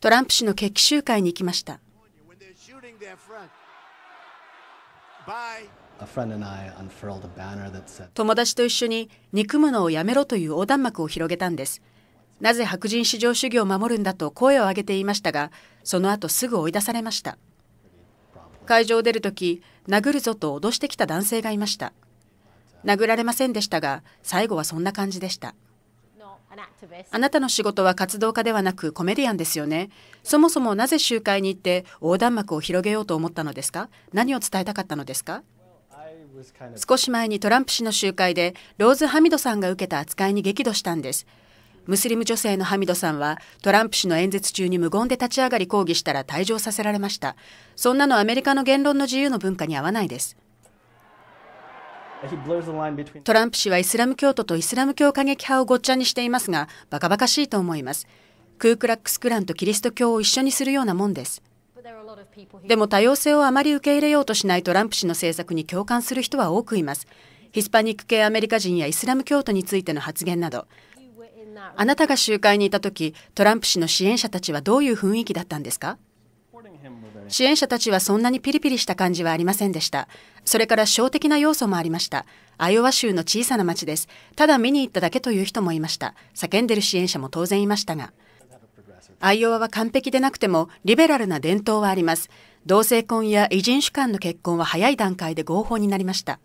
トランプ氏の決起集会に行きました。友達と一緒に憎むのをやめろという横断幕を広げたんです。なぜ白人至上主義を守るんだと声を上げていましたが、その後すぐ追い出されました。会場を出るとき、殴るぞと脅してきた男性がいました。殴られませんでしたが、最後はそんな感じでした。あなたの仕事は活動家ではなくコメディアンですよね。そもそもなぜ集会に行って横断幕を広げようと思ったのですか何を伝えたかったのですか少し前にトランプ氏の集会でローズ・ハミドさんが受けた扱いに激怒したんです。ムスリム女性のハミドさんはトランプ氏の演説中に無言で立ち上がり抗議したら退場させられました。そんなのアメリカの言論の自由の文化に合わないです。トランプ氏はイスラム教徒とイスラム教過激派をごっちゃにしていますが、バカバカしいと思います。クークラックスクランとキリスト教を一緒にするようなもんです。でも多様性をあまり受け入れようとしないトランプ氏の政策に共感する人は多くいます。ヒスパニック系アメリカ人やイスラム教徒についての発言など、あなたが集会にいた時、トランプ氏の支援者たちはどういう雰囲気だったんですか支援者たちはそんなにピリピリした感じはありませんでした。それから小的な要素もありました。アイオワ州の小さな町です。ただ見に行っただけという人もいました。叫んでる支援者も当然いましたが。アイオワは完璧でなくてもリベラルな伝統はあります。同性婚や異人種間の結婚は早い段階で合法になりました。